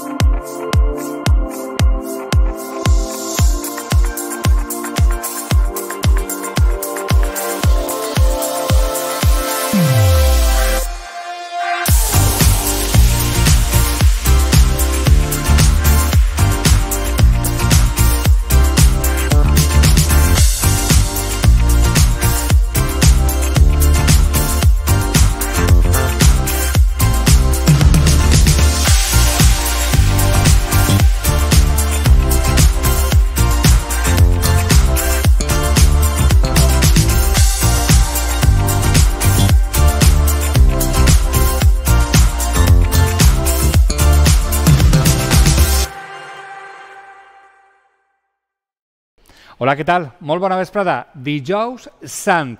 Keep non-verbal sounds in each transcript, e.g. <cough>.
for you. Hola, què tal? Molt bona vesprada. Dijous Sant.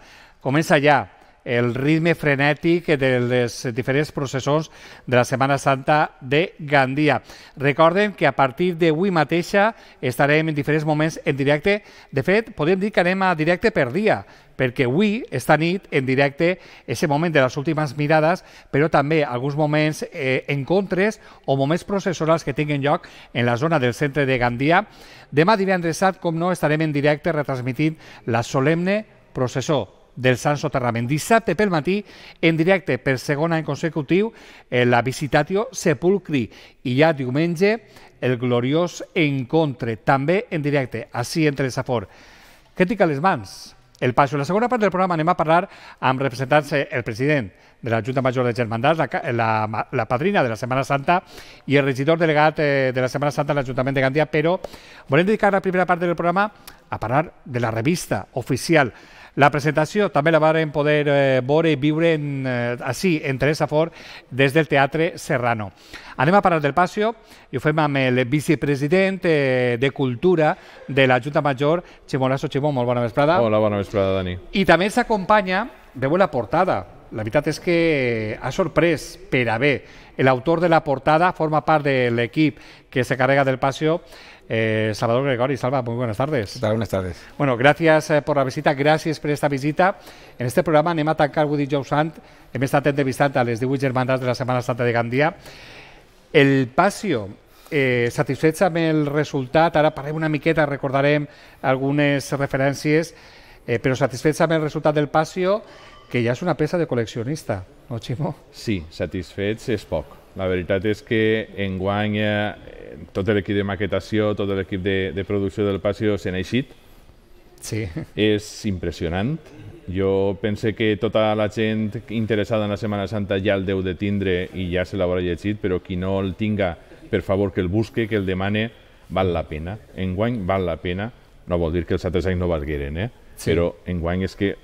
Comença ja el ritme frenètic de les diferents processons de la Setmana Santa de Gandia. Recorden que a partir d'avui mateixa estarem en diferents moments en directe. De fet, podem dir que anem a directe per dia, perquè avui, esta nit, en directe, ese moment de les últimes mirades, però també alguns moments eh, encontres o moments processorals que tinguin lloc en la zona del centre de Gandia. Demà divendres, com no, estarem en directe retransmitint la solemne processó del Sant Soterrament. Dissabte pel matí, en directe per segon any consecutiu, eh, la Visitatio Sepulcri i ja diumenge el gloriós Encontre, també en directe, així entre el Safor. Què tinc a les mans? El Passo. La segona part del programa anem a parlar amb representants, eh, el president de la Junta Major de Germandats, la, eh, la, la padrina de la Setmana Santa i el regidor delegat eh, de la Setmana Santa de l'Ajuntament de Gandia, però volem dedicar la primera part del programa a parlar de la revista oficial la presentació també la vam poder eh, veure i viure en, eh, així, en Teresa Fort, des del Teatre Serrano. Anem a parar del pasio i ho fem amb el vicepresident eh, de Cultura de la Junta Major, Ximó Lasso. Ximó, molt bona vesprada. Hola, bona vesprada, Dani. I també s'acompanya, veu la portada, la veritat és que ha sorprès per a bé. L'autor de la portada forma part de l'equip que s'encarrega del pasio Eh, Salvador Gregori, Salva, muy buenas tardes. Tal, buenas tardes. Bueno, gracias eh, por la visita, gracias por esta visita. En este programa anem a tancar, Woody Joe sant, hem estat entrevistant a les 18 germanes de la Setmana Santa de Gandia. El Pasio, eh, satisfets amb el resultat, ara parlem una miqueta, recordarem algunes referències, eh, però satisfets amb el resultat del Pasio, que ja és una peça de col·leccionista, no, Ximo? Sí, satisfets és poc la veritat és que enguany eh, tot l'equip de maquetació, tot l'equip de, de producció del Passió se n'ha eixit. Sí. És impressionant. Jo pense que tota la gent interessada en la Setmana Santa ja el deu de tindre i ja se l'haurà llegit, però qui no el tinga, per favor, que el busque, que el demane, val la pena. Enguany val la pena. No vol dir que els altres anys no valgueren, eh? Sí. Però enguany és que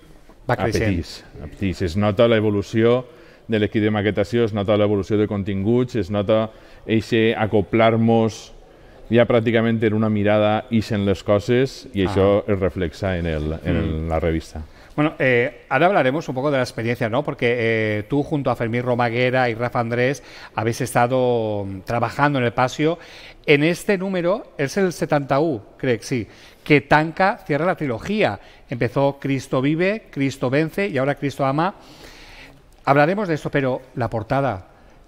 va creixent. Apetís, apetís. Es nota l'evolució ...del esquí de maquetación... es nota la evolución de continguts, es nota ese acoplarnos, ...ya prácticamente en una mirada y en las cosas... ...y eso ah. es reflexa en, en mm. la revista. Bueno, eh, ahora hablaremos un poco de la experiencia, ¿no? Porque eh, tú junto a Fermín Romaguera y Rafa Andrés habéis estado trabajando en el pasio. En este número es el 70U, creo que sí, que Tanca cierra la trilogía. Empezó Cristo vive, Cristo vence y ahora Cristo ama Hablaremos de esto, pero la portada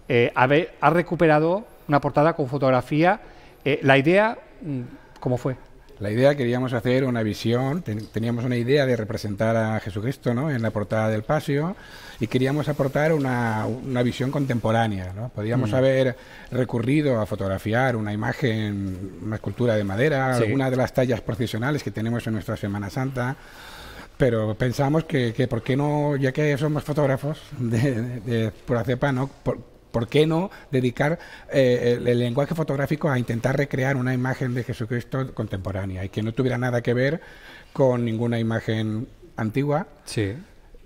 eh, ha, recuperado una portada con fotografía. Eh, la idea, mm, ¿cómo fue? La idea queríamos hacer una visión, teníamos una idea de representar a Jesucristo ¿no? en la portada del Pasio y queríamos aportar una, visión contemporánea. ¿no? Podíamos mm. haber recurrido a fotografiar una imagen, una escultura de madera, alguna de las tallas procesionales que tenemos en nuestra Semana Santa pero pensamos que, que, por qué no, ya que somos fotógrafos de, de Puracepa, Por, ¿Por qué no dedicar eh, el, lenguaje fotográfico a intentar recrear una imagen de Jesucristo contemporánea y que no tuviera nada que ver con ninguna imagen antigua?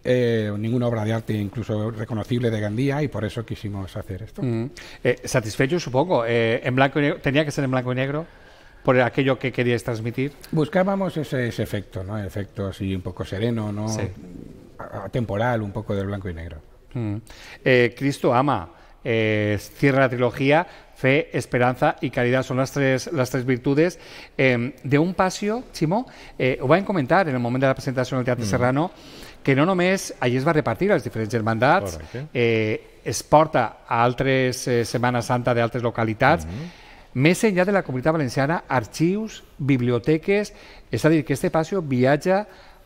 Eh, ninguna obra de arte incluso reconocible de Gandía y por eso quisimos hacer esto. Mm. Eh, satisfecho, supongo. en blanco ¿Tenía que ser en blanco y negro? por aquello que queríais transmitir? Buscábamos ese, efecto, ¿no? efecto así un poco sereno, ¿no? un poco del blanco y negro. Mm. Eh, Cristo ama. Eh, cierra la trilogía, fe, esperanza y caridad son las tres, las tres virtudes. Em, de un pasio, Chimo, eh, voy a comentar en el momento de la presentación del Teatro mm. Serrano, que no només allí es va a repartir a las diferentes hermandades, eh, exporta a altres Semana Santa de localitats, localidades, mm. més enllà de la comunitat valenciana, arxius, biblioteques... És a dir, que aquest espai viatja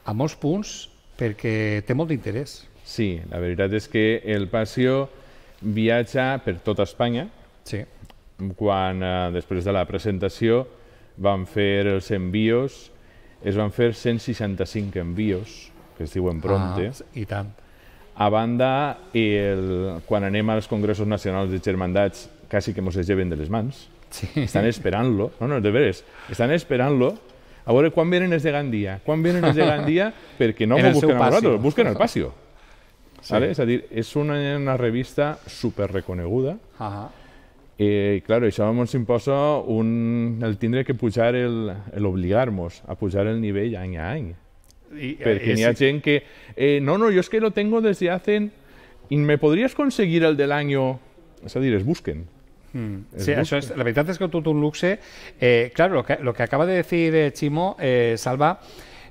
a molts punts perquè té molt d'interès. Sí, la veritat és que el Passió viatja per tota Espanya. Sí. Quan, eh, després de la presentació, van fer els envios, es van fer 165 envios, que es diuen prompte. Ah, i tant. A banda, el, quan anem als congressos nacionals de germandats, quasi que ens es lleven de les mans. Están esperando No, no, de veres. están ahora a ver cuándo vienen els de Gandía, Quan llega <laughs> no busquen a busquen el pasio. Sí. Es decir, es una, revista súper reconeguda. Ajá. Eh, claro, això sin poso un, el tindre que pujar, el obligarnos a pujar el nivel año a any. Eh, Pero tenía eh, n'hi que... Eh, no, no, yo es que lo tengo desde hace... Y me podrías conseguir el del año... Es decir, es busquen. Mm. es. La verdad es que tú un luxe. Eh, claro, lo que, acaba de decir eh, Chimo, eh, Salva,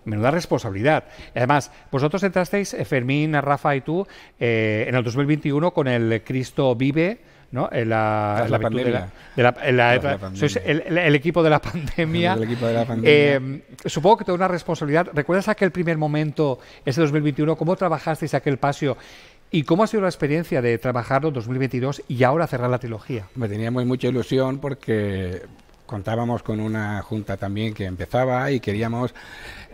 menuda responsabilidad. Además, vosotros entrasteis, eh, Fermín, Rafa y tú, en el 2021 con el Cristo Vive. ¿no? En la, pandemia. Sois el, equipo de la pandemia. supongo que da una responsabilidad. ¿Recuerdas aquel primer momento, ese 2021, cómo trabajasteis aquel pasio? ¿Y cómo ha sido la experiencia de trabajarlo en 2022 y ahora cerrar la trilogía? Me tenía muy mucha ilusión porque contábamos con una junta también que empezaba y queríamos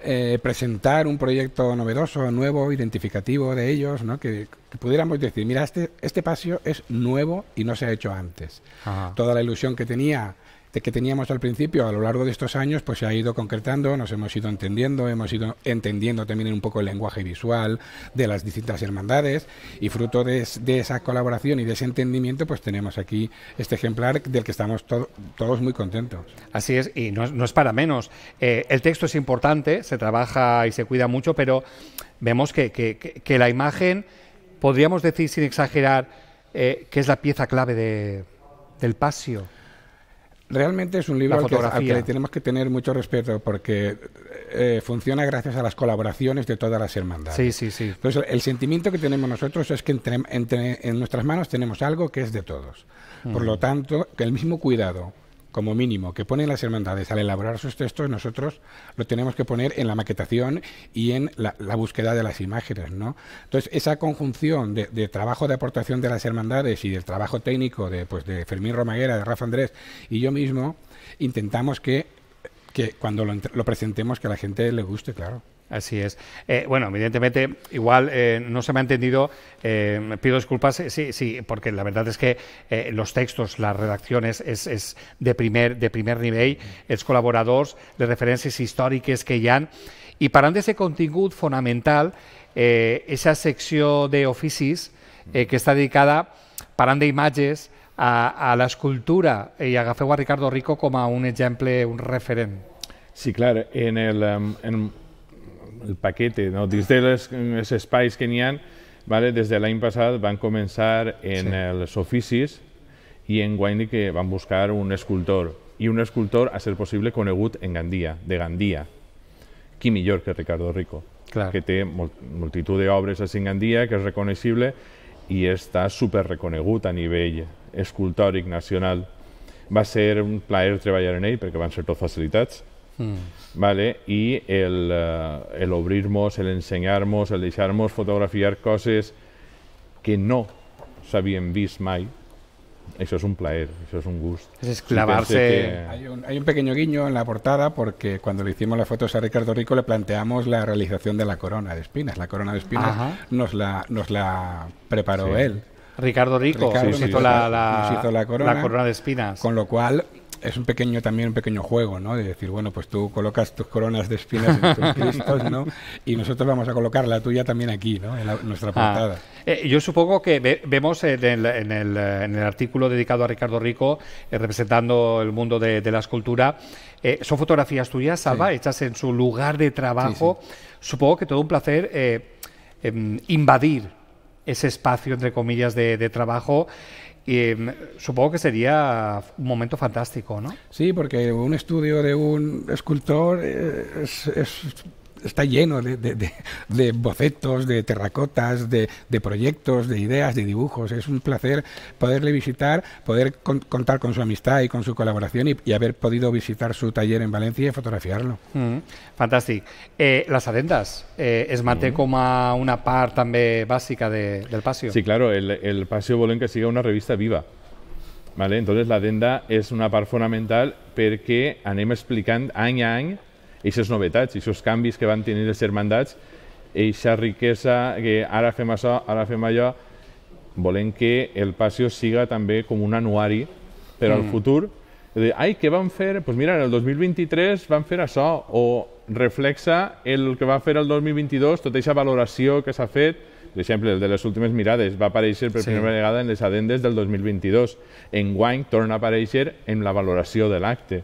eh, presentar un proyecto novedoso, nuevo, identificativo de ellos, que, pudiéramos decir, mira, este, este paseo es nuevo y no se ha hecho antes. Toda la ilusión que tenía este que teníamos al principio a lo largo de estos años pues se ha ido concretando, nos hemos ido entendiendo, hemos ido entendiendo también un poco el lenguaje visual de las distintas hermandades y fruto de, esa colaboración y de ese entendimiento pues tenemos aquí este ejemplar del que estamos todos muy contentos. Así es, y no, es para menos. Eh, el texto es importante, se trabaja y se cuida mucho, pero vemos que, la imagen, podríamos decir sin exagerar, eh, que es la pieza clave del pasio. Realmente es un libro al que, tenemos que tener mucho respeto porque eh, funciona gracias a las colaboraciones de todas las hermandades. Sí, sí, sí. Entonces, el sentimiento que tenemos nosotros es que entre, en nuestras manos tenemos algo que es de todos. Por mm. lo tanto, el mismo cuidado como mínimo, que ponen las hermandades al elaborar sus textos, nosotros lo tenemos que poner en la maquetación y en la, búsqueda de las imágenes, ¿no? Entonces, esa conjunción de, trabajo de aportación de las hermandades y del trabajo técnico de, pues, de Fermín Romaguera, de Rafa Andrés y yo mismo, intentamos que, cuando lo, lo presentemos que a la gente le guste, claro. Así es. Eh, bueno, evidentemente, igual eh, no se me ha entendido, eh, me pido disculpas, eh, sí, sí, porque la verdad es que eh, los textos, las redacciones es, es, de, primer, de primer nivel. els col·laboradors, les referències històriques que hi han, y para ese contingut fonamental, eh, esa secció oficis eh, que està dedicada, para de imágenes a, a escultura i eh, agafeu a Ricardo Rico com a un exemple, un referent. Sí, clar, en el, en el paquete, no? dins dels de espais que n'hi ha, vale? des de l'any passat van començar en sí. els oficis i en Guaini que van buscar un escultor i un escultor a ser possible conegut en Gandia, de Gandia. Qui millor que Ricardo Rico, Clar. que té multitud d'obres a Gandia, que és reconeixible i està super reconegut a nivell escultòric nacional. Va ser un plaer treballar en ell perquè van ser tot facilitats, Mm. ¿Vale? y el, eh, el obrirmos, el el, dejarmos fotografiar cosas que no sabían visto mai, Eso es un placer, eso es un gusto. Es clavarse. Hay, un, pequeño guiño en la portada porque cuando le hicimos las fotos a Ricardo Rico le planteamos la realización de la corona de espinas. La corona de espinas nos la, nos la preparó él. Ricardo Rico nos, hizo la, la corona de espinas. Con lo cual es un pequeño también un pequeño juego, ¿no? De decir, bueno, pues tú colocas tus coronas de espinas en tus <laughs> cristos, ¿no? Y nosotros vamos a colocar la tuya también aquí, ¿no? En, nuestra ah, portada. Eh, yo supongo que vemos eh, en el, artículo dedicado a Ricardo Rico, eh, representando el mundo de, la escultura, son fotografías tuyas, Salva, hechas en su lugar de trabajo. Supongo que todo un placer em, invadir ese espacio, entre comillas, de trabajo y em, supongo que sería un momento fantástico, ¿no? Sí, porque un estudio de un escultor eh, es, es está lleno de, bocetos, de terracotas, de, proyectos, de ideas, de dibujos. Es un placer poderle visitar, poder contar con su amistad y con su colaboración y, haber podido visitar su taller en Valencia y fotografiarlo. Mm, fantástico. Eh, las adendas, eh, es mate mm. como una par también básica del Paseo? Sí, claro, el, Paseo Bolón volen que sigue una revista viva. ¿vale? Entonces la adenda es una par fundamental porque anem explicando año a año aquestes novetats, aquests canvis que van tenir les germandats, aquesta riquesa que ara fem això, ara fem allò, volem que el Passió siga també com un anuari per al mm. futur. De, Ai, què van fer? Doncs pues mira, en el 2023 van fer això, o reflexa el que va fer el 2022, tota aquesta valoració que s'ha fet, per exemple, el de les últimes mirades va aparèixer per sí. primera vegada en les adendes del 2022. En Enguany torna a aparèixer en la valoració de l'acte.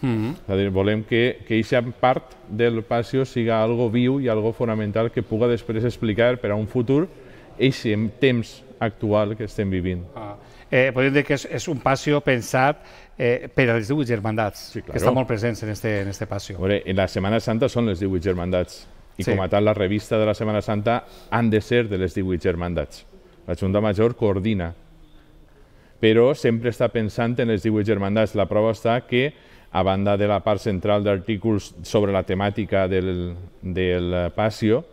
Mm -hmm. És a dir, volem que, que part del passió siga algo viu i algo fonamental que puga després explicar per a un futur aquest temps actual que estem vivint. Ah. Eh, podem dir que és, és un passió pensat eh, per a les 18 germandats, sí, claro. que estan molt presents en este, en este veure, en la Setmana Santa són les 18 germandats i sí. com a tal la revista de la Setmana Santa han de ser de les 18 germandats. La Junta Major coordina, però sempre està pensant en les 18 germandats. La prova està que a banda de la part central d'artículs sobre la temàtica del, del Pasio,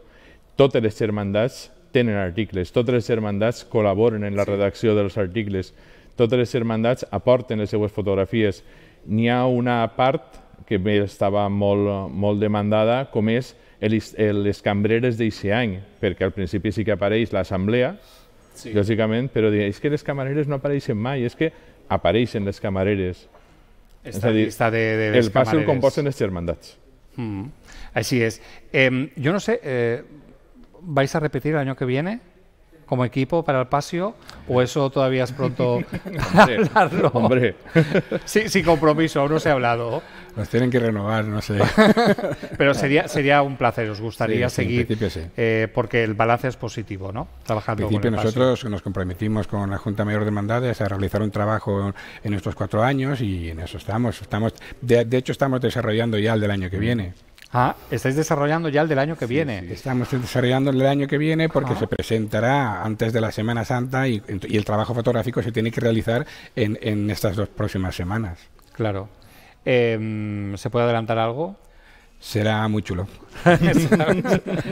totes les germandats tenen articles, totes les germandats col·laboren en la redacció dels articles, totes les germandats aporten les seues fotografies. N'hi ha una part que estava molt, molt demandada, com és el, les cambreres d'eixe any, perquè al principi sí que apareix l'assemblea, sí. lògicament, però és que les camareres no apareixen mai, és que apareixen les camareres. Esta és a dir, llista de, de el pàssol composen les germandats. Mm. Així és. Eh, jo no sé, eh, vais a repetir l'any que viene? como equipo para el pasio o eso todavía es pronto para <laughs> hombre, Sí, sin compromiso, aún no se ha hablado. Nos tienen que renovar, no sé. <laughs> Pero sería, sería un placer, os gustaría seguir, eh, porque el balance es positivo, ¿no? Trabajando en principio nosotros nos comprometimos con la Junta Mayor de Mandades a realizar un trabajo en estos cuatro años y en eso estamos. estamos de hecho, estamos desarrollando ya el del año que mm. viene. Ah, estáis desarrollando ya el del año que viene. estamos desarrollando el del año que viene porque se presentará antes de la Semana Santa y, el trabajo fotográfico se tiene que realizar en, estas dos próximas semanas. Claro. Em, ¿Se puede adelantar algo? Será muy chulo. <laughs>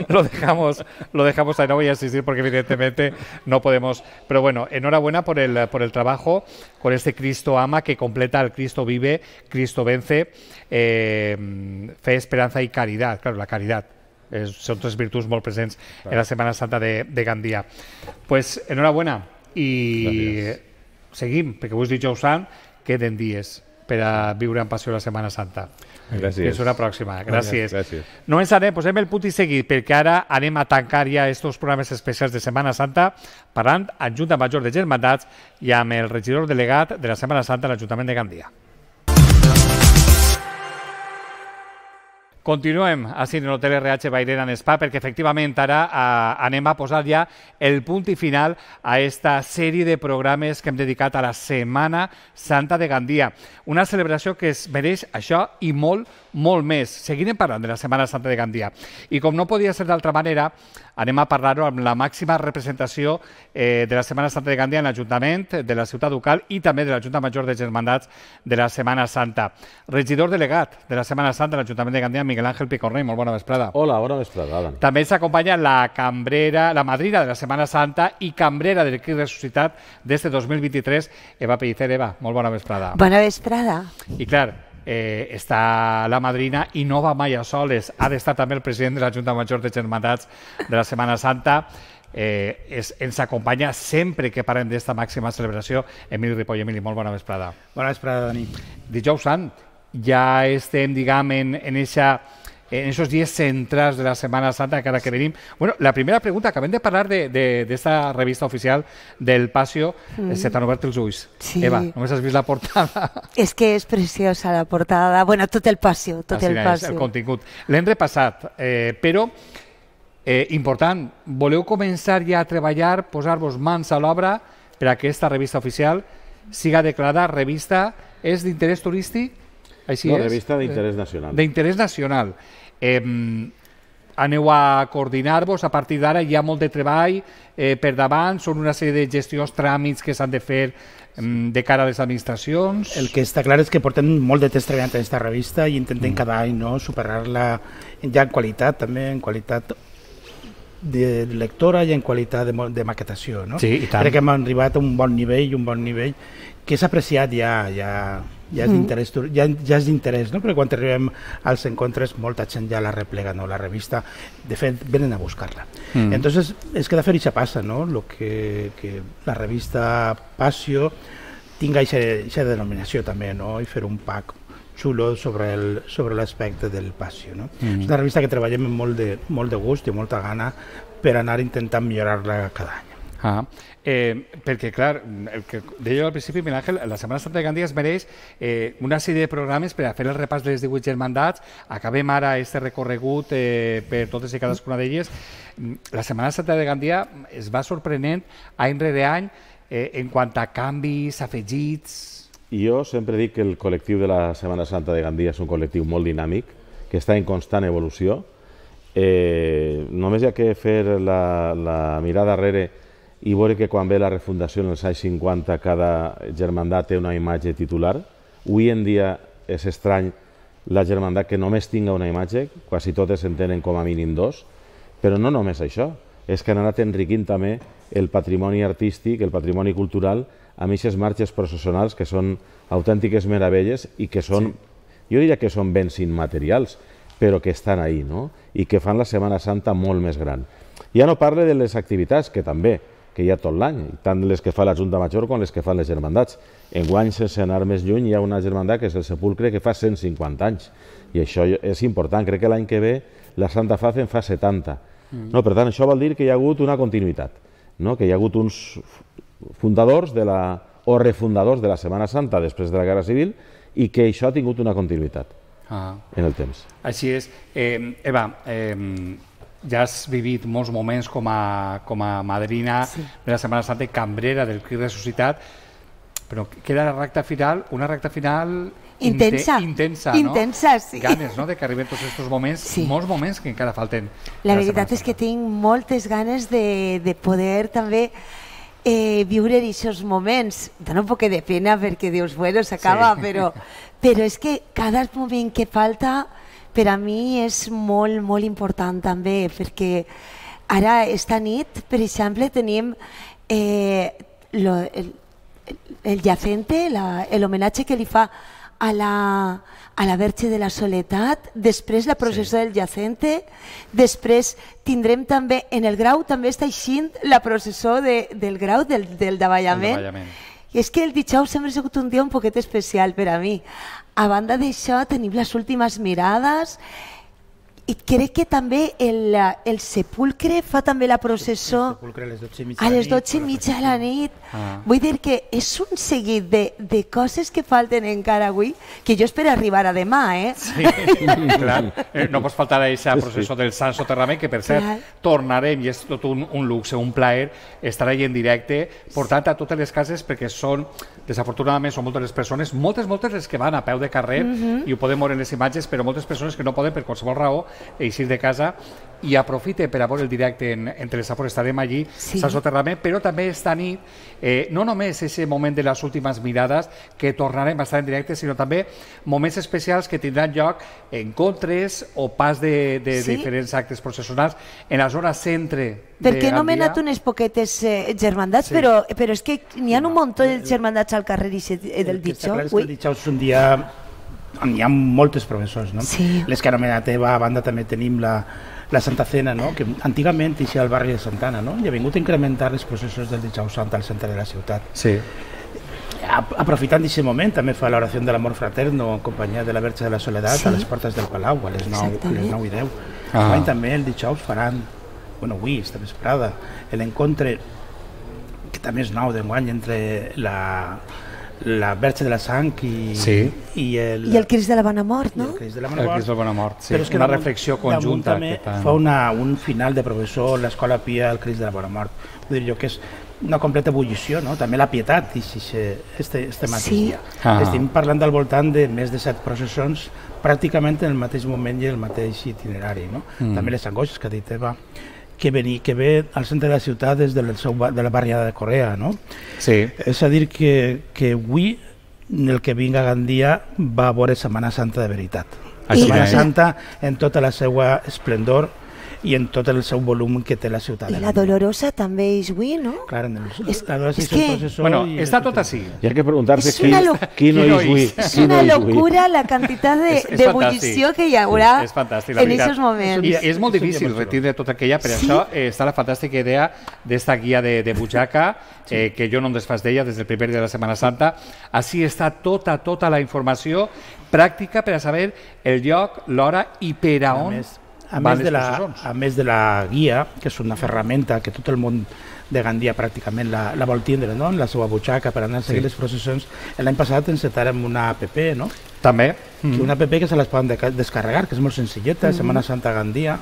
lo dejamos, lo dejamos ahí. No voy a asistir porque evidentemente no podemos. Pero bueno, enhorabuena por el por el trabajo, con este Cristo ama que completa al Cristo vive, Cristo vence, eh, fe, esperanza y caridad. Claro, la caridad. son tres virtudes muy presentes en la Semana Santa de, Gandía. Pues enhorabuena y seguimos, porque vos dicho, que que días. per a viure en passió la Setmana Santa. Gràcies. Fins una pròxima. Gràcies. Gràcies. No ens anem, posem el punt i seguit, perquè ara anem a tancar ja aquests programes especials de Setmana Santa parlant amb Junta Major de Germandats i amb el regidor delegat de la Setmana Santa a l'Ajuntament de Gandia. Continuem a en l'Hotel RH Bairena en Spa perquè efectivament ara eh, anem a posar ja el punt i final a esta sèrie de programes que hem dedicat a la Setmana Santa de Gandia. Una celebració que es mereix això i molt, molt més. Seguirem parlant de la Setmana Santa de Gandia. I com no podia ser d'altra manera, anem a parlar-ho amb la màxima representació eh, de la Setmana Santa de Gandia en l'Ajuntament de la ciutat Ducal i també de la Junta Major de Germandats de la Setmana Santa. Regidor delegat de la Setmana Santa de l'Ajuntament de Gandia, Miguel Ángel Picorrey, molt bona vesprada. Hola, bona vesprada, Adam. També s'acompanya la cambrera, la madrina de la Setmana Santa i cambrera del Cris Ressuscitat de 2023, Eva Pellicer. Eva, molt bona vesprada. Bona vesprada. I clar, eh, està la madrina i no va mai a soles. Ha d'estar també el president de la Junta Major de Germandats de la Setmana Santa. Eh, es, ens acompanya sempre que parlem d'esta màxima celebració. Emili Ripoll, Emili, molt bona vesprada. Bona vesprada, Dani. Dijous Sant, ja estem, diguem, en, en eixa en esos 10 centrales de la Semana Santa que ahora que venim. Bueno, la primera pregunta, acaben de parlar esta revista oficial del Pasio, mm. se t'han obert Sí. Eva, me has vist la portada. <laughs> Es que és preciosa la portada. bueno, tot el Pasio, tot el Pasio. El contingut. L'hem repassat, eh, però eh, important, voleu començar ja a treballar, posar-vos mans a l'obra per a que aquesta revista oficial siga declarada revista és d'interès turístic així no, de vista d'interès nacional. D'interès nacional. Eh, aneu a coordinar-vos, a partir d'ara hi ha molt de treball eh, per davant, són una sèrie de gestions, tràmits que s'han de fer de cara a les administracions... El que està clar és que portem molt de temps treballant en aquesta revista i intentem mm. cada any no, superar-la ja en qualitat, també en qualitat de lectora i en qualitat de, de maquetació. No? Sí, i tant. Crec que hem arribat a un bon nivell i un bon nivell que s'ha apreciat ja, ja ja és mm-hmm. d'interès ja, ja és d'interès, no? Perquè quan arribem als encontres molta gent ja la replega, no? La revista, de fet, venen a buscar-la. Mm. Entonces, és que de fer passa, no? Lo que, que la revista Pasio tinga aquesta denominació també, no? I fer un pack xulo sobre el, sobre l'aspecte del Passio No? Mm És una revista que treballem amb molt de, molt de gust i molta gana per anar intentant millorar-la cada any. Ah, eh, perquè, clar, el que deia al principi, Miguel Àngel, la Setmana Santa de Gandia es mereix eh, una sèrie de programes per a fer el repàs de les 18 germandats. Acabem ara aquest recorregut eh, per totes i cadascuna d'elles. La Setmana Santa de Gandia es va sorprenent any rere any eh, en quant a canvis, afegits... Jo sempre dic que el col·lectiu de la Setmana Santa de Gandia és un col·lectiu molt dinàmic, que està en constant evolució. Eh, només hi ha que fer la, la mirada darrere i veure que quan ve la refundació en els anys 50 cada germandat té una imatge titular. Avui en dia és estrany la germandat que només tinga una imatge, quasi totes en tenen com a mínim dos, però no només això, és que han anat enriquint també el patrimoni artístic, el patrimoni cultural, amb aquestes marxes processionals que són autèntiques meravelles i que són, sí. jo diria que són béns immaterials, però que estan ahí, no? I que fan la Setmana Santa molt més gran. Ja no parle de les activitats, que també, que hi ha tot l'any, tant les que fa la Junta Major com les que fan les germandats. guany, sense anar més lluny, hi ha una germandat que és el Sepulcre que fa 150 anys, i això és important. Crec que l'any que ve la Santa Faf en fa 70. Mm. No, per tant, això vol dir que hi ha hagut una continuïtat, no? que hi ha hagut uns fundadors de la, o refundadors de la Setmana Santa després de la Guerra Civil i que això ha tingut una continuïtat ah. en el temps. Així és. Eh, Eva, eh, ja has vivit molts moments com a, com a madrina sí. de la Setmana Santa i cambrera del Cris Ressuscitat, però queda la recta final, una recta final intensa, intensa, no? intensa sí. Ganes no? de que arriben tots aquests moments, sí. molts moments que encara falten. La, la veritat és que tinc moltes ganes de, de poder també eh, viure aquests moments. Dona un poc de pena perquè dius, bueno, s'acaba, sí. però, però és que cada moment que falta per a mi és molt, molt important també, perquè ara, esta nit, per exemple, tenim eh, lo, el, el Jacente, l'homenatge que li fa a la, a la Verge de la Soledat, després la processó sí. del Jacente, després tindrem també, en el Grau també està eixint la processó de, del Grau, del, del davallament. El davallament. I és que el dijous sempre ha sigut un dia un poquet especial per a mi a banda d'això tenim les últimes mirades i crec que també el, el sepulcre fa també la processó a les 12 i mitja, a de la nit. Ah. Vull dir que és un seguit de, de coses que falten encara avui, que jo espero arribar a demà, eh? Sí, <laughs> clar. Eh, no pots faltar a aquesta processó del Sant Soterrament, que per cert, clar. tornarem, i és tot un, un luxe, un plaer, estar allà en directe, portant a totes les cases, perquè són desafortunadament són moltes les persones, moltes, moltes les que van a peu de carrer, mm -hmm. i ho podem veure en les imatges, però moltes persones que no poden, per qualsevol raó, eixir de casa i aprofite per a veure el directe en, entre les Afores. Estarem allí, sí. Sassoterrament, però també esta nit, eh, no només és el moment de les últimes mirades, que tornarem a estar en directe, sinó també moments especials que tindran lloc en contres o pas de, de sí? diferents actes processionals en la zona centre perquè no m'he anat unes poquetes eh, germandats, sí. però, però és que n'hi ha un munt de germandats al carrer i eh, del Ditxó. El que està clar és que el Ditxó és un dia on hi ha moltes professors. No? Sí. Les que anomenat teva, a banda també tenim la, la Santa Cena, no? que antigament hi al barri de Santana, no? i ha vingut a incrementar els processos del Dijous Sant al centre de la ciutat. Sí. Aprofitant d'aquest moment, també fa l'oració de l'amor fraterno en companyia de la Verge de la Soledat sí. a les portes del Palau, a les 9, a les 9 i 10. Ah. Avui també el dijous faran, bueno, avui, esta vesprada, l'encontre que també és nou d'enguany entre la, la Verge de la Sang i, sí. i, el, I el Cris de la Bona Mort, no? El Cris de la Bona Mort, la Bona Mort sí. Però és que una reflexió conjunta. que tant... fa una, un final de professor, l'escola pia, el Cris de la Bona Mort. Vull dir jo que és una completa ebullició, no? també la pietat i si se, este, este mateix sí. dia. Ah. Estem parlant del voltant de més de set processons pràcticament en el mateix moment i el mateix itinerari. No? Mm. També les angoixes que dit Eva que, ve, que ve al centre de la ciutat des de la, seu, de la barriada de Corea, no? Sí. És a dir, que, que avui el que vinga a Gandia va a veure Setmana Santa de veritat. Així Setmana Santa en tota la seva esplendor, i en tot el seu volum que té la ciutat. I la Dolorosa també és avui, no? Clar, en el, és, la Dolorosa és, que... processó... Bueno, i... està tot així. Hi ha que preguntar-se qui, lo... qui no és avui. És una locura la quantitat de, <laughs> de bullició que hi haurà és, és fantàstic, en aquests moments. I és molt difícil retir-ne tot aquella, per sí. això eh, està la fantàstica idea d'esta guia de, de butxaca, eh, que jo no em desfàs d'ella des del primer dia de la Setmana Santa. Així està tota, tota la informació pràctica per a saber el lloc, l'hora i per a on més, a més, de la, a més de la guia, que és una ferramenta que tot el món de Gandia pràcticament la, la vol tindre, no? en la seva butxaca per anar a seguir sí. les processions. l'any passat ens amb una app, no? També. Mm Una app que se les poden descarregar, que és molt senzilleta, mm Semana Santa Gandia,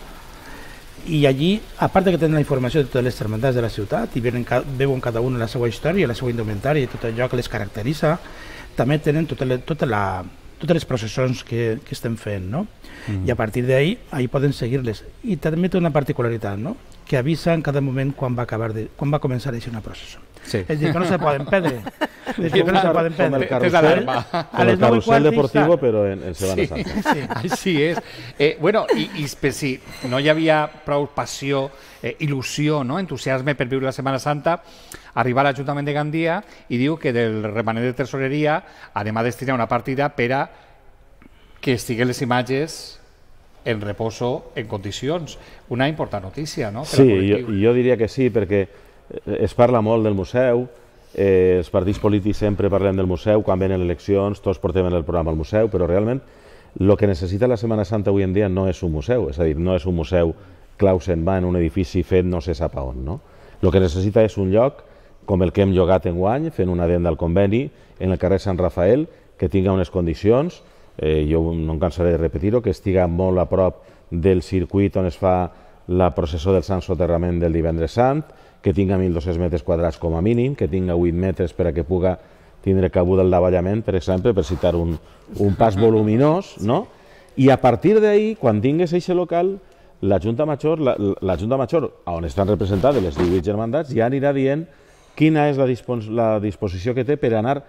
i allí, a part que tenen la informació de totes les tremendats de la ciutat i venen, ca veuen cada un la seva història, la seva indumentària i tot allò que les caracteritza, també tenen tota, la, tota la, totes les processons que, que estem fent, no? Mm. I a partir d'ahí, ahí poden seguir-les. I també té una particularitat, no? que avisa en cada momento... ...cuándo va, acabar de, va a ese una proceso... ...es decir, que no se puede perder. <laughs> Es que no se puede perdre. Es el carrusel, el carrusel deportivo, ...pero en, Semana Santa. Sí, <laughs> es... Eh, bueno, y si no ya había prou pasió, eh, ilusión... ...entusiasmo no? entusiasme la Semana Santa, arriba el Ayuntamiento de Gandía... ...y digo que del remanente de tesorería... ...además de estirar una partida ...para que estiguen las imágenes... en reposo en condicions. Una important notícia, no? Per sí, jo, jo diria que sí, perquè eh, es parla molt del museu, eh, els partits polítics sempre parlem del museu, quan venen eleccions tots portem el programa al museu, però realment el que necessita la Setmana Santa avui en dia no és un museu, és a dir, no és un museu Clausen va en un edifici fet no se sap a on, no? El que necessita és un lloc com el que hem llogat en guany, fent una denda al conveni, en el carrer Sant Rafael, que tinga unes condicions eh, jo no em cansaré de repetir-ho, que estiga molt a prop del circuit on es fa la processó del Sant Soterrament del divendres sant, que tinga 1.200 metres quadrats com a mínim, que tinga 8 metres per a que puga tindre cabuda el davallament, per exemple, per citar un, un pas voluminós, no? I a partir d'ahir, quan tingues eixe local, la Junta Major, la, la Junta Major, on estan representades les 18 germandats, ja anirà dient quina és la, dispos la disposició que té per anar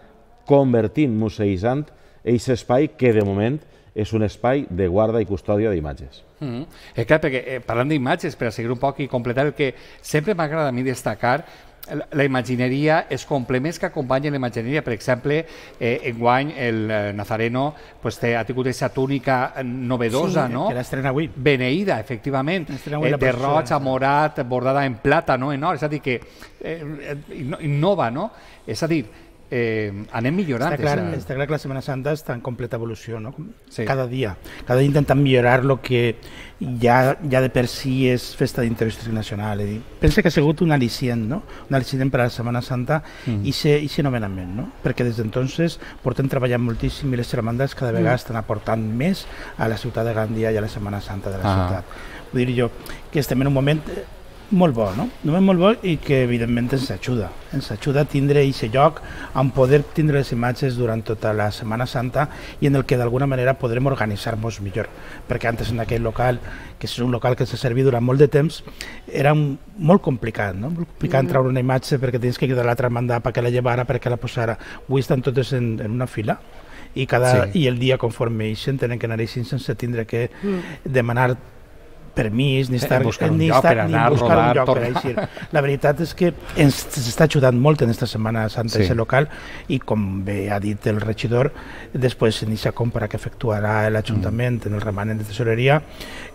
convertint, museïsant, aquest espai que de moment és un espai de guarda i custòdia d'imatges. Mm -hmm. eh, clar, perquè eh, parlant d'imatges, per a seguir un poc i completar el que sempre m'agrada a mi destacar, la imagineria, els complements que acompanyen la imagineria, per exemple, eh, enguany el eh, Nazareno pues, té, ha tingut aquesta túnica eh, novedosa, sí, no? que l'estrena avui. Beneïda, efectivament, avui eh, de roig a morat, bordada en plata, no? en or, és a dir, que eh, innova, no? És a dir, eh, anem millorant. Està clar, eh? està clar que la Setmana Santa està en completa evolució, no? Sí. Cada dia. Cada dia intentant millorar lo que ja, ja de per si és festa d'interès nacional. Eh? pensa que ha sigut un al·licient, no? Un al·licient per a la Setmana Santa mm. i se, i se nomenament, no? Perquè des d'entonces portem treballant moltíssim i les germandats cada mm. vegada mm. estan aportant més a la ciutat de Gandia i a la Setmana Santa de la ah. ciutat. Vull dir jo que estem en un moment molt bo, no? Només molt bo i que evidentment ens ajuda. Ens ajuda a tindre aquest lloc on poder tindre les imatges durant tota la Setmana Santa i en el que d'alguna manera podrem organitzar-nos millor. Perquè antes en aquell local, que és un local que s'ha servit durant molt de temps, era un, molt complicat, no? Molt complicat mm -hmm. treure una imatge perquè tens que quedar l'altra mandat perquè la llevara, perquè la posara. Avui estan totes en, en una fila i, cada, sí. i el dia conforme eixen tenen que anar eixint sense tindre que mm. demanar permís, ni eh, estar, eh, buscar un ni lloc estar, per anar, ni rodar, un lloc tornar. per La veritat és que ens està ajudant molt en aquesta Setmana Santa sí. local i com bé ha dit el regidor, després en aquesta compra que efectuarà l'Ajuntament mm. en el remanent de tesoreria,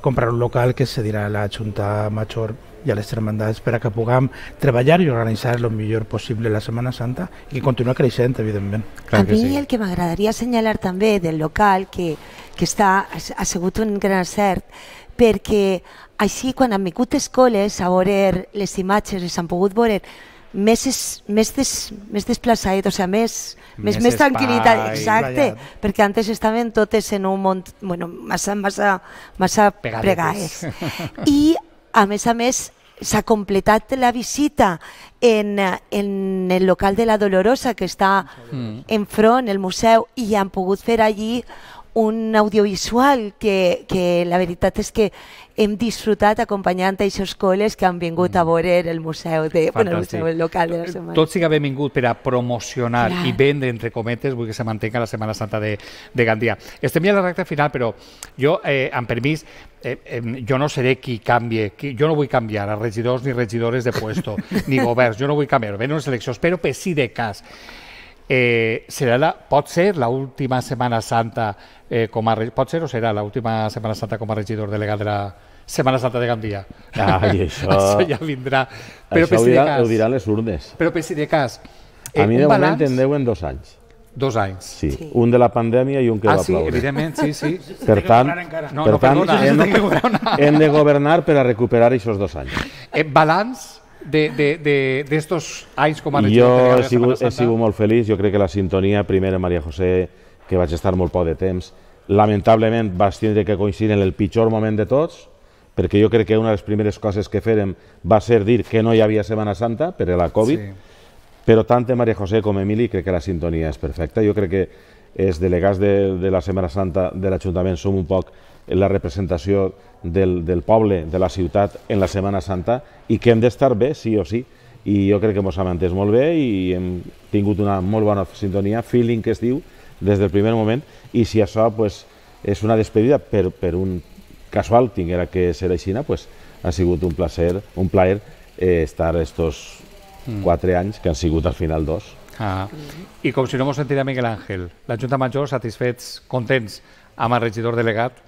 comprar un local que se dirà la Junta Major i a les Tremendades per a que puguem treballar i organitzar el millor possible la Setmana Santa i que continua creixent, evidentment. Clar a mi sí. el que m'agradaria assenyalar també del local que, que està, ha, ha sigut un gran cert perquè així quan han vingut escoles a veure les imatges i s'han pogut veure més, es, més, des, més desplaçat, o sigui, sea, més, més, més, més tranquil·litat, exacte, ballat. perquè antes estaven totes en un món, bueno, massa, massa, massa pregades. I, a més a més, s'ha completat la visita en, en el local de la Dolorosa, que està mm. enfront, el museu, i han pogut fer allí un audiovisual que, que la veritat és que hem disfrutat acompanyant aquests col·les que han vingut a mm. veure el museu, de, bueno, el museu local de la setmana. Tot sí que ha vingut per a promocionar Clar. i vendre, entre cometes, vull que se mantenga la Setmana Santa de, de Gandia. Estem ja a la recta final, però jo, eh, amb permís, eh, eh, jo no seré qui canvie, qui, jo no vull canviar a regidors ni regidores de puesto, <laughs> ni governs, jo no vull canviar, venen les eleccions, però per si de cas, Eh, serà la, pot ser l'última Setmana Santa eh, com a pot ser o serà l'última Setmana Santa com a regidor delegat de la Setmana Santa de Gandia. Ah, i <laughs> això... això ja vindrà. Però això per si ho, dirà, cas, ho les urnes. Però per si de cas... Eh, a mi de moment en deuen dos anys. Dos anys. Sí. sí, un de la pandèmia i un que ah, va sí, evidentment, sí, sí. <laughs> Per tant, no, per no, tant perdona, hem, hem de governar per a recuperar aquests dos anys. Eh, balanç de, de, de, de estos anys com a regidor? Jo he sigut, he sigut molt feliç, jo crec que la sintonia, primera Maria José, que vaig estar molt poc de temps, lamentablement vaig tindre que coincidir en el pitjor moment de tots, perquè jo crec que una de les primeres coses que fèrem va ser dir que no hi havia Setmana Santa per a la Covid, sí. però tant de Maria José com Emili crec que la sintonia és perfecta. Jo crec que els delegats de, de la Setmana Santa de l'Ajuntament som un poc la representació del, del poble, de la ciutat, en la Setmana Santa i que hem d'estar bé, sí o sí. I jo crec que ens hem entès molt bé i hem tingut una molt bona sintonia, feeling que es diu, des del primer moment, i si això pues, és una despedida per, per un casual tinguera que ser així, pues, ha sigut un plaer, un plaer eh, estar estos mm. quatre anys, que han sigut al final dos. Ah. I com si no m'ho sentirà Miguel Àngel, la Junta Major satisfets, contents amb el regidor delegat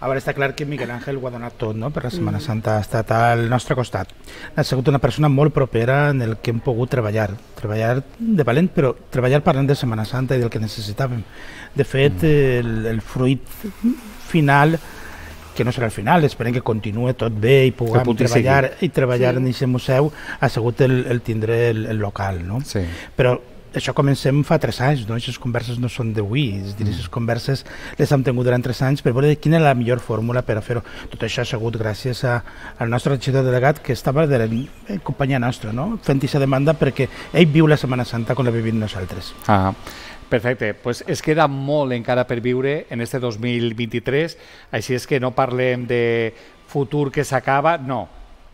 a veure, està clar que Miguel Ángel ho ha donat tot no? per la Setmana Santa, ha estat al nostre costat. Ha sigut una persona molt propera en el que hem pogut treballar, treballar de valent, però treballar parlant de Setmana Santa i del que necessitàvem. De fet, el, el fruit final que no serà el final, esperem que continuï tot bé i puguem treballar i treballar sí. en aquest museu, ha sigut el, el tindre el, el local, no? Sí. Però això comencem fa tres anys, no? Aquestes converses no són d'avui, és a dir, aquestes mm. converses les hem tingut durant tres anys per veure quina és la millor fórmula per fer-ho. Tot això ha sigut gràcies a, al nostre regidor delegat que estava de la eh, companyia nostra, no? fent aquesta demanda perquè ell viu la Setmana Santa com la vivim nosaltres. Ah, perfecte, pues es queda molt encara per viure en este 2023, així és que no parlem de futur que s'acaba, no,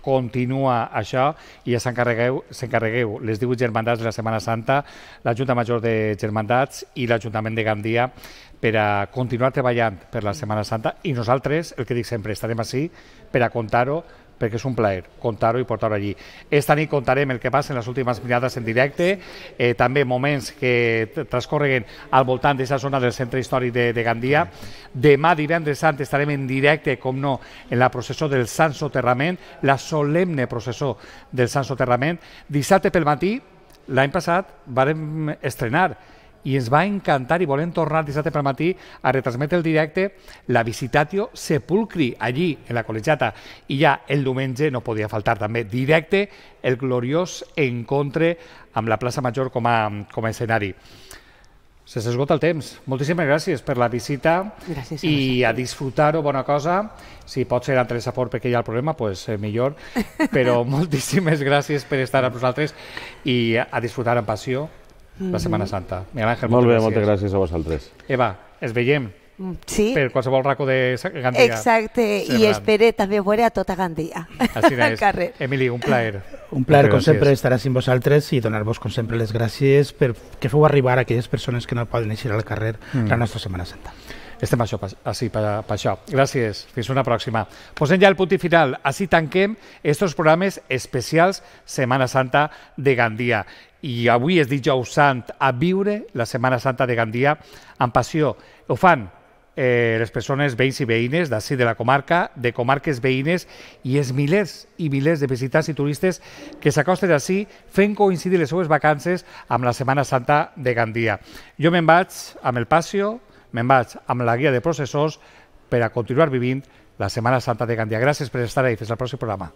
continua això i ja s'encarregueu les 18 germandats de la Setmana Santa, la Junta Major de Germandats i l'Ajuntament de Gandia per a continuar treballant per la Setmana Santa i nosaltres, el que dic sempre, estarem així per a contar-ho, perquè és un plaer contar-ho i portar-ho allí. Esta nit contarem el que passa en les últimes mirades en directe, eh, també moments que transcorreguen al voltant d'aquesta zona del centre històric de, de Gandia. Demà, divendres sant, estarem en directe, com no, en la processó del Sant Soterrament, la solemne processó del Sant Soterrament. Dissabte pel matí, l'any passat, vam estrenar i ens va encantar i volem tornar dissabte per matí a retransmetre el directe la Visitatio Sepulcri, allí, en la col·legiata. I ja el diumenge no podia faltar també directe el gloriós encontre amb la plaça Major com a, com a escenari. Se s'esgota el temps. Moltíssimes gràcies per la visita gràcies i a disfrutar-ho, bona cosa. Si pot ser entre Saport perquè hi ha el problema, doncs pues, eh, millor. <laughs> Però moltíssimes gràcies per estar amb nosaltres i a disfrutar amb passió la mhm. Setmana Santa. Miguel Àngel, Molt bé, moltes gràcies a vosaltres. Eva, ens veiem. Mm, sí. Per qualsevol racó de Gandia. Exacte, Serran. i espere també veure a tota Gandia Així <laughs> al carrer. Emili, un plaer. Un plaer, com sempre, estar amb vosaltres i donar-vos, com sempre, les gràcies per que feu arribar a aquelles persones que no poden eixir al carrer mm. la nostra Setmana Santa estem això, per, així, ah, per, per això. Gràcies, fins una pròxima. Posem ja el punt i final. Així tanquem estos programes especials Setmana Santa de Gandia. I avui és dijous sant a viure la Setmana Santa de Gandia amb passió. Ho fan eh, les persones veïns i veïnes d'ací de la comarca, de comarques veïnes, i els milers i milers de visitants i turistes que s'acosten d'ací fent coincidir les seues vacances amb la Setmana Santa de Gandia. Jo me'n vaig amb el Pasio, me'n vaig amb la guia de processors per a continuar vivint la Setmana Santa de Gandia. Gràcies per estar ahí. Fins al pròxim programa.